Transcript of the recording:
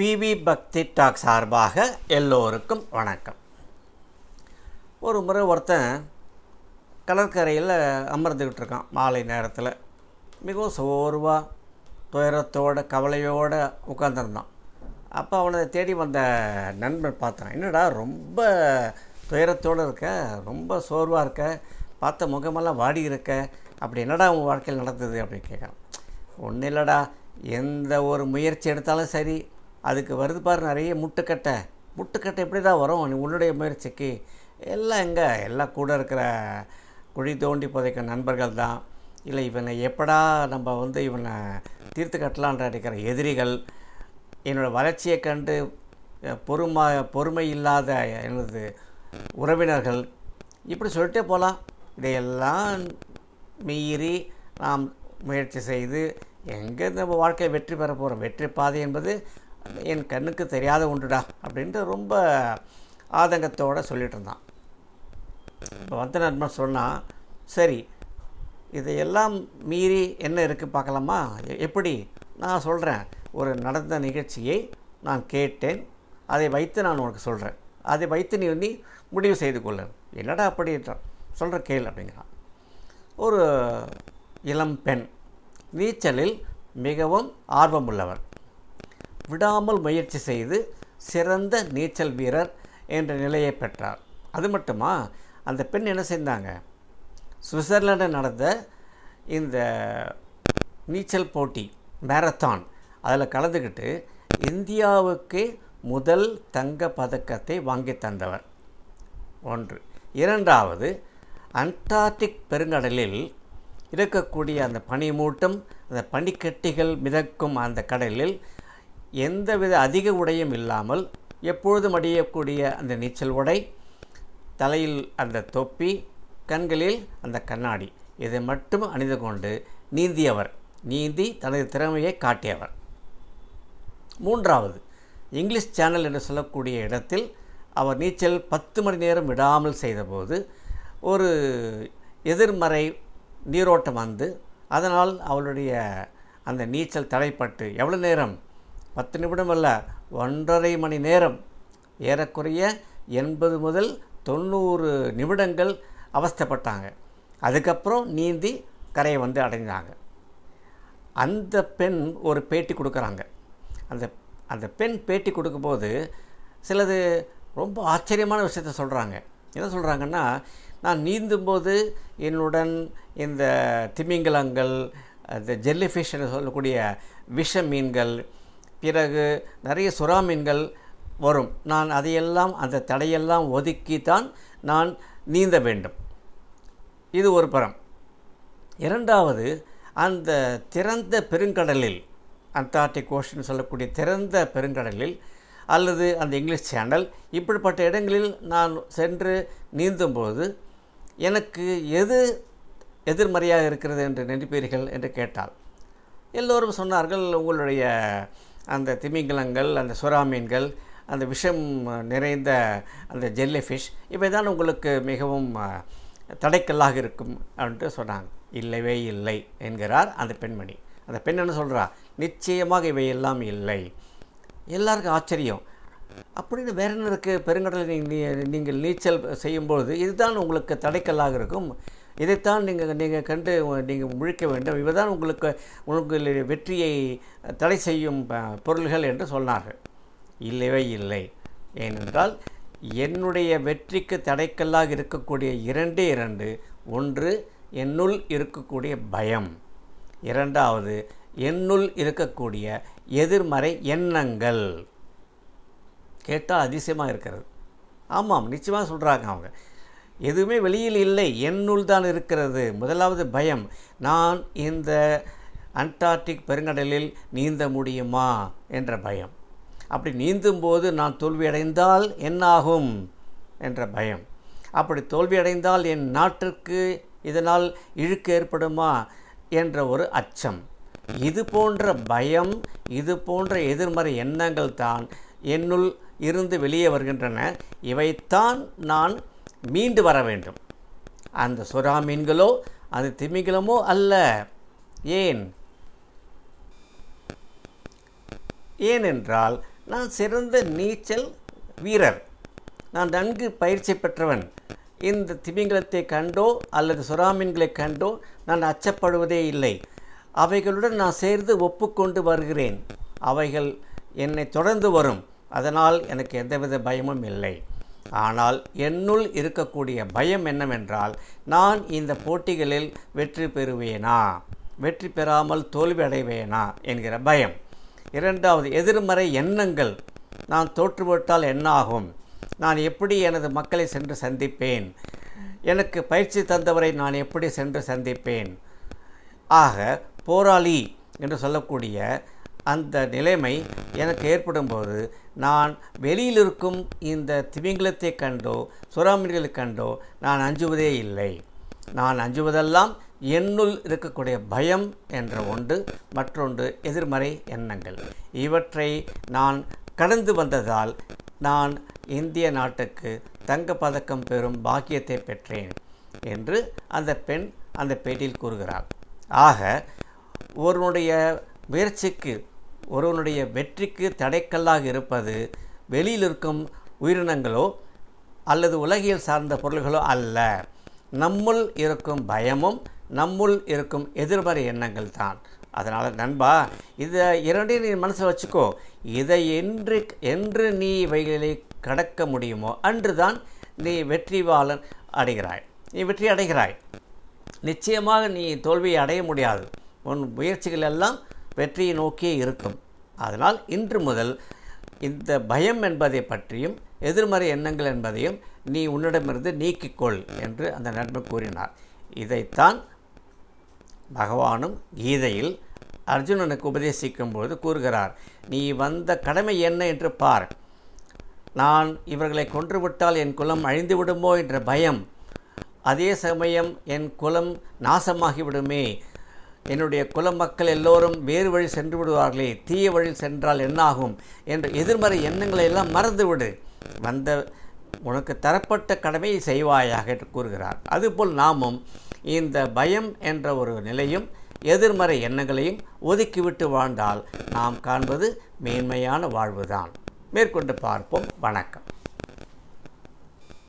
PV பக்தி talk சார்பாக எல்லோருக்கும் வணக்கம் ஒரு முறை ஒருத்தன் கடற்கரையில் அமர்ந்துக்கிட்டு இருக்கான் மாலை நேரத்தில் மிகவும் சோர்வாக துயரத்தோடு கவலையோடு உட்காந்துருந்தான் அப்போ அவனை தேடி வந்த நண்பன் பார்த்தான் என்னடா ரொம்ப துயரத்தோடு இருக்க ரொம்ப சோர்வாக இருக்க பார்த்த முகமெல்லாம் வாடி இருக்க அப்படி என்னடா உன் வாழ்க்கையில் நடந்தது அப்படின்னு கேட்குறான் ஒன்றும் இல்லைடா எந்த ஒரு முயற்சி எடுத்தாலும் சரி அதுக்கு வருது பாரு நிறைய முட்டுக்கட்டை முட்டுக்கட்டை எப்படி தான் வரும் நீ உன்னுடைய முயற்சிக்கு எல்லாம் எங்கே எல்லாம் கூட இருக்கிற குழி தோண்டி புதைக்க நண்பர்கள் தான் இல்லை இவனை எப்படா நம்ம வந்து இவனை தீர்த்து கட்டலான்ற நினைக்கிற எதிரிகள் என்னோடய வளர்ச்சியை கண்டு பொறுமை பொறுமை இல்லாத எனது உறவினர்கள் இப்படி சொல்லிட்டே போகலாம் இதையெல்லாம் மீறி நாம் முயற்சி செய்து எங்கே நம்ம வாழ்க்கையை வெற்றி பெற போகிறோம் வெற்றி பாதை என்பது என் கண்ணுக்கு தெரியாத உண்டுடா அப்படின்ட்டு ரொம்ப ஆதங்கத்தோடு சொல்லிகிட்டு இருந்தான் இப்போ வந்த நண்பன் சொன்னால் சரி இதையெல்லாம் மீறி என்ன இருக்குது பார்க்கலாமா எப்படி நான் சொல்கிறேன் ஒரு நடந்த நிகழ்ச்சியை நான் கேட்டேன் அதை வைத்து நான் உனக்கு சொல்கிறேன் அதை வைத்து நீ வந்து முடிவு செய்து கொள்ள என்னடா அப்படின்ற சொல்கிற கேள் அப்படிங்கிறான் ஒரு இளம் பெண் நீச்சலில் மிகவும் ஆர்வமுள்ளவர் விடாமல் முயற்சி செய்து சிறந்த நீச்சல் வீரர் என்ற நிலையை பெற்றார் அது மட்டுமா அந்த பெண் என்ன செய்தாங்க சுவிட்சர்லாண்டில் நடந்த இந்த நீச்சல் போட்டி மேரத்தான் அதில் கலந்துக்கிட்டு இந்தியாவுக்கு முதல் தங்க பதக்கத்தை வாங்கி தந்தவர் ஒன்று இரண்டாவது அண்டார்டிக் பெருங்கடலில் இருக்கக்கூடிய அந்த பனிமூட்டம் அந்த பனிக்கட்டிகள் மிதக்கும் அந்த கடலில் எந்தவித அதிக உடையும் இல்லாமல் எப்பொழுதும் அடியக்கூடிய அந்த நீச்சல் உடை தலையில் அந்த தொப்பி கண்களில் அந்த கண்ணாடி இதை மட்டும் அணிந்து கொண்டு நீந்தியவர் நீந்தி தனது திறமையை காட்டியவர் மூன்றாவது இங்கிலீஷ் சேனல் என்று சொல்லக்கூடிய இடத்தில் அவர் நீச்சல் பத்து மணி நேரம் விடாமல் செய்தபோது ஒரு எதிர்மறை நீரோட்டம் வந்து அதனால் அவளுடைய அந்த நீச்சல் தடைப்பட்டு எவ்வளோ நேரம் பத்து நிமிடம் அல்ல ஒன்றரை மணி நேரம் ஏறக்குறைய எண்பது முதல் தொண்ணூறு நிமிடங்கள் அவஸ்தப்பட்டாங்க அதுக்கப்புறம் நீந்தி கரையை வந்து அடைஞ்சாங்க அந்த பெண் ஒரு பேட்டி கொடுக்குறாங்க அந்த அந்த பெண் பேட்டி கொடுக்கும்போது சிலது ரொம்ப ஆச்சரியமான விஷயத்த சொல்கிறாங்க என்ன சொல்கிறாங்கன்னா நான் நீந்தும்போது என்னுடன் இந்த திமிங்கலங்கள் இந்த ஃபிஷ்ன்னு சொல்லக்கூடிய விஷ மீன்கள் பிறகு நிறைய சுறாமீன்கள் வரும் நான் அதையெல்லாம் அந்த தடையெல்லாம் ஒதுக்கி தான் நான் நீந்த வேண்டும் இது ஒரு பரம் இரண்டாவது அந்த திறந்த பெருங்கடலில் அண்டார்டிக் ஓஷன் சொல்லக்கூடிய திறந்த பெருங்கடலில் அல்லது அந்த இங்கிலீஷ் சேனல் இப்படிப்பட்ட இடங்களில் நான் சென்று நீந்தும்போது எனக்கு எது எதிர்மறையாக இருக்கிறது என்று நினைப்பீர்கள் என்று கேட்டால் எல்லோரும் சொன்னார்கள் உங்களுடைய அந்த திமிங்கலங்கள் அந்த சுறா மீன்கள் அந்த விஷம் நிறைந்த அந்த ஜெல்லி ஃபிஷ் இவைதான் உங்களுக்கு மிகவும் தடைக்கல்லாக இருக்கும் அப்படின்ட்டு சொன்னாங்க இல்லவே இல்லை என்கிறார் அந்த பெண்மணி அந்த பெண் என்ன சொல்கிறா நிச்சயமாக இவை எல்லாம் இல்லை எல்லாருக்கும் ஆச்சரியம் அப்படின்னு வேற என்ன இருக்குது பெருங்கடலில் நீங்கள் நீச்சல் செய்யும்பொழுது இதுதான் உங்களுக்கு தடைக்கல்லாக இருக்கும் இதைத்தான் நீங்கள் நீங்கள் கண்டு நீங்கள் முழிக்க வேண்டும் இவைதான் உங்களுக்கு உங்களுக்கு வெற்றியை தடை செய்யும் பொருள்கள் என்று சொன்னார்கள் இல்லவே இல்லை ஏனென்றால் என்னுடைய வெற்றிக்கு தடைக்கல்லாக இருக்கக்கூடிய இரண்டு இரண்டு ஒன்று என்னுள் இருக்கக்கூடிய பயம் இரண்டாவது என்னுள் இருக்கக்கூடிய எதிர்மறை எண்ணங்கள் கேட்டால் அதிசயமாக இருக்கிறது ஆமாம் நிச்சயமாக சொல்கிறாங்க அவங்க எதுவுமே வெளியில் இல்லை என்னுள் தான் இருக்கிறது முதலாவது பயம் நான் இந்த அண்டார்டிக் பெருங்கடலில் நீந்த முடியுமா என்ற பயம் அப்படி நீந்தும்போது நான் தோல்வியடைந்தால் என்னாகும் என்ற பயம் அப்படி தோல்வியடைந்தால் என் நாட்டிற்கு இதனால் இழுக்கு ஏற்படுமா என்ற ஒரு அச்சம் இது போன்ற பயம் இது போன்ற எதிர்மறை எண்ணங்கள் தான் என்னுள் இருந்து வெளியே வருகின்றன இவைத்தான் நான் மீண்டு வர வேண்டும் அந்த சுறா மீன்களோ அது திமிங்கலமோ அல்ல ஏன் ஏனென்றால் நான் சிறந்த நீச்சல் வீரர் நான் நன்கு பயிற்சி பெற்றவன் இந்த திமிங்கலத்தை கண்டோ அல்லது சுறாமீன்களை கண்டோ நான் அச்சப்படுவதே இல்லை அவைகளுடன் நான் சேர்ந்து ஒப்புக்கொண்டு வருகிறேன் அவைகள் என்னை தொடர்ந்து வரும் அதனால் எனக்கு எந்தவித பயமும் இல்லை ஆனால் என்னுள் இருக்கக்கூடிய பயம் என்னவென்றால் நான் இந்த போட்டிகளில் வெற்றி பெறுவேனா வெற்றி பெறாமல் தோல்வி அடைவேனா என்கிற பயம் இரண்டாவது எதிர்மறை எண்ணங்கள் நான் தோற்றுவிட்டால் என்ன ஆகும் நான் எப்படி எனது மக்களை சென்று சந்திப்பேன் எனக்கு பயிற்சி தந்தவரை நான் எப்படி சென்று சந்திப்பேன் ஆக போராளி என்று சொல்லக்கூடிய அந்த நிலைமை எனக்கு ஏற்படும் போது நான் வெளியில் இருக்கும் இந்த திமிங்கலத்தை கண்டோ சுறாமீன்களை கண்டோ நான் அஞ்சுவதே இல்லை நான் அஞ்சுவதெல்லாம் என்னுள் இருக்கக்கூடிய பயம் என்ற ஒன்று மற்றொன்று எதிர்மறை எண்ணங்கள் இவற்றை நான் கடந்து வந்ததால் நான் இந்திய நாட்டுக்கு தங்க பதக்கம் பெறும் பாக்கியத்தை பெற்றேன் என்று அந்த பெண் அந்த பேட்டியில் கூறுகிறார் ஆக ஒருவனுடைய முயற்சிக்கு ஒருவனுடைய வெற்றிக்கு தடைக்கல்லாக இருப்பது வெளியில் இருக்கும் உயிரினங்களோ அல்லது உலகியல் சார்ந்த பொருள்களோ அல்ல நம்முள் இருக்கும் பயமும் நம்முள் இருக்கும் எதிர்மறை எண்ணங்கள் தான் அதனால் நண்பா இதை இரண்டையும் நீ மனசில் வச்சுக்கோ இதை என்று என்று நீ வகைகளை கடக்க முடியுமோ அன்று தான் நீ வெற்றிவாளன் அடைகிறாய் நீ வெற்றி அடைகிறாய் நிச்சயமாக நீ தோல்வியை அடைய முடியாது உன் முயற்சிகள் எல்லாம் வெற்றியை நோக்கியே இருக்கும் அதனால் இன்று முதல் இந்த பயம் என்பதை பற்றியும் எதிர்மறை எண்ணங்கள் என்பதையும் நீ உன்னிடமிருந்து நீக்கிக்கொள் என்று அந்த நண்பர் கூறினார் இதைத்தான் பகவானும் கீதையில் அர்ஜுனனுக்கு உபதேசிக்கும் பொழுது கூறுகிறார் நீ வந்த கடமை என்ன என்று பார் நான் இவர்களை கொன்றுவிட்டால் என் குலம் அழிந்து விடுமோ என்ற பயம் அதே சமயம் என் குலம் நாசமாகிவிடுமே என்னுடைய குல மக்கள் எல்லோரும் வேறு வழி சென்று விடுவார்களே தீய வழி சென்றால் என்னாகும் என்ற எதிர்மறை எண்ணங்களை எல்லாம் மறந்துவிடு வந்த உனக்கு தரப்பட்ட கடமையை செய்வாயாக என்று கூறுகிறார் அதுபோல் நாமும் இந்த பயம் என்ற ஒரு நிலையும் எதிர்மறை எண்ணங்களையும் ஒதுக்கிவிட்டு வாழ்ந்தால் நாம் காண்பது மேன்மையான வாழ்வுதான் மேற்கொண்டு பார்ப்போம் வணக்கம்